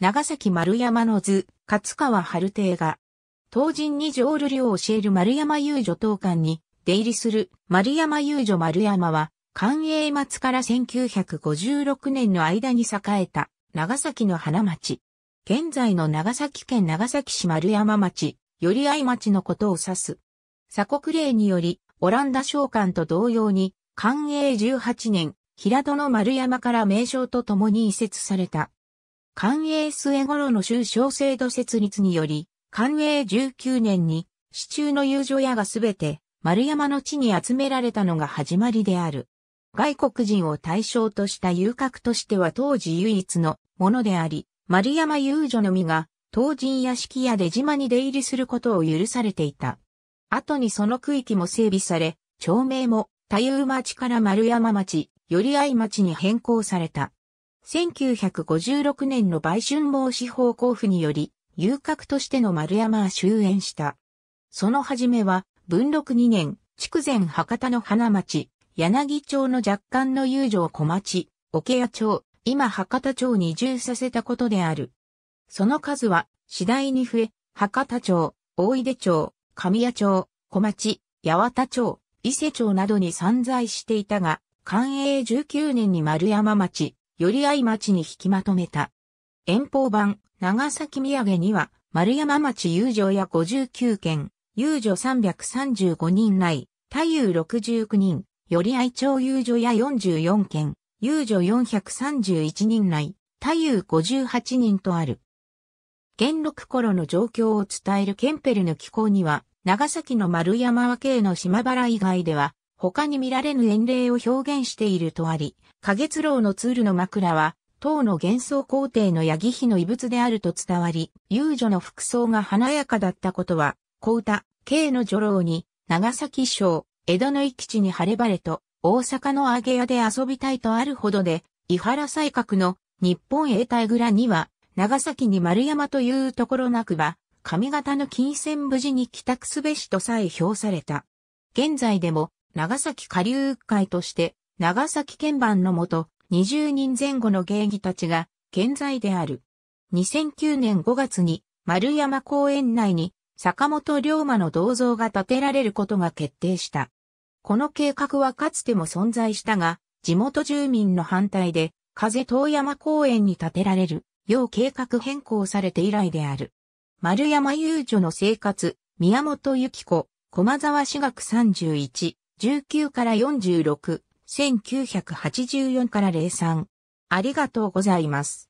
長崎丸山の図、勝川春亭が、当人に浄瑠璃を教える丸山遊女当館に、出入りする丸山遊女丸山は、官営末から1956年の間に栄えた長崎の花町。現在の長崎県長崎市丸山町、寄合町のことを指す。鎖国令により、オランダ商館と同様に、官営18年、平戸の丸山から名称と共に移設された寛永末頃の州小制度設立により、寛永19年に、市中の遊女屋がすべて、丸山の地に集められたのが始まりである。外国人を対象とした遊郭としては当時唯一のものであり、丸山遊女のみが、当人屋敷や出島に出入りすることを許されていた。後にその区域も整備され、町名も、多遊町から丸山町、寄合町に変更された。1956年の売春防止法交付により、遊郭としての丸山は終焉した。その初めは、文禄2年、筑前博多の花町、柳町の若干の遊女を小町、桶屋町、今博多町に移住させたことである。その数は、次第に増え、博多町、大出町、神谷町、小町、八幡町、伊勢町などに散在していたが、寛永19年に丸山町、寄合町に引きまとめた。遠方版、長崎土産には、丸山町遊女や59件、遊女335人内、太遊69人、寄合町遊女や44件、遊女431人内、太遊58人とある。元禄頃の状況を伝えるケンペルの機構には、長崎の丸山和系の島原以外では、他に見られぬ円霊を表現しているとあり、花月楼のツールの枕は、唐の幻想皇帝の八木妃の遺物であると伝わり、遊女の服装が華やかだったことは、小歌、慶の女郎に、長崎省、江戸の生地に晴れ晴れと、大阪の揚げ屋で遊びたいとあるほどで、伊原西閣の日本永代蔵には、長崎に丸山というところなくば、上方の金銭無事に帰宅すべしとさえ評された。現在でも、長崎下流会として、長崎県番のもと、20人前後の芸妓たちが、健在である。2009年5月に、丸山公園内に、坂本龍馬の銅像が建てられることが決定した。この計画はかつても存在したが、地元住民の反対で、風遠山公園に建てられる、よう計画変更されて以来である。丸山遊女の生活、宮本由紀子、駒沢私学31。19から46、1984から03。ありがとうございます。